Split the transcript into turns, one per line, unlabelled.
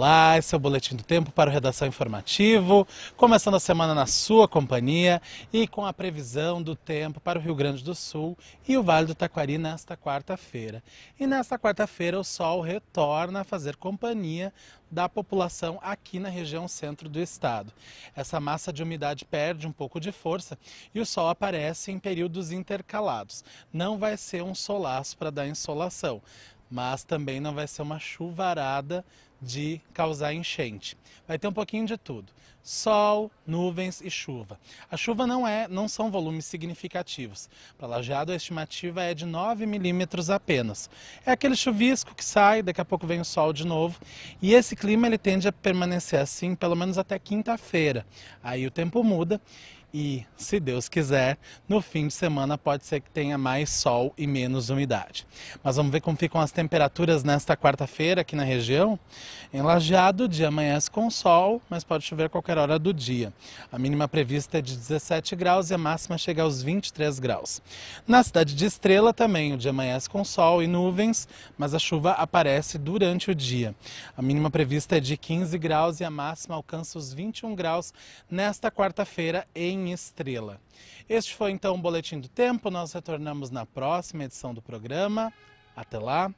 Olá, esse é o Boletim do Tempo para o Redação Informativo, começando a semana na sua companhia e com a previsão do tempo para o Rio Grande do Sul e o Vale do Taquari nesta quarta-feira. E nesta quarta-feira o sol retorna a fazer companhia da população aqui na região centro do estado. Essa massa de umidade perde um pouco de força e o sol aparece em períodos intercalados. Não vai ser um solaço para dar insolação, mas também não vai ser uma chuvarada de causar enchente. Vai ter um pouquinho de tudo: sol, nuvens e chuva. A chuva não é, não são volumes significativos. Para Lajeado, a estimativa é de 9 milímetros apenas. É aquele chuvisco que sai, daqui a pouco vem o sol de novo, e esse clima ele tende a permanecer assim pelo menos até quinta-feira. Aí o tempo muda e, se Deus quiser, no fim de semana pode ser que tenha mais sol e menos umidade. Mas vamos ver como ficam as temperaturas nesta quarta-feira aqui na região. Em Lajeado, o dia amanhece é com sol, mas pode chover a qualquer hora do dia. A mínima prevista é de 17 graus e a máxima chega aos 23 graus. Na cidade de Estrela também, o dia amanhece é com sol e nuvens, mas a chuva aparece durante o dia. A mínima prevista é de 15 graus e a máxima alcança os 21 graus nesta quarta-feira em Estrela. Este foi então o Boletim do Tempo. Nós retornamos na próxima edição do programa. Até lá!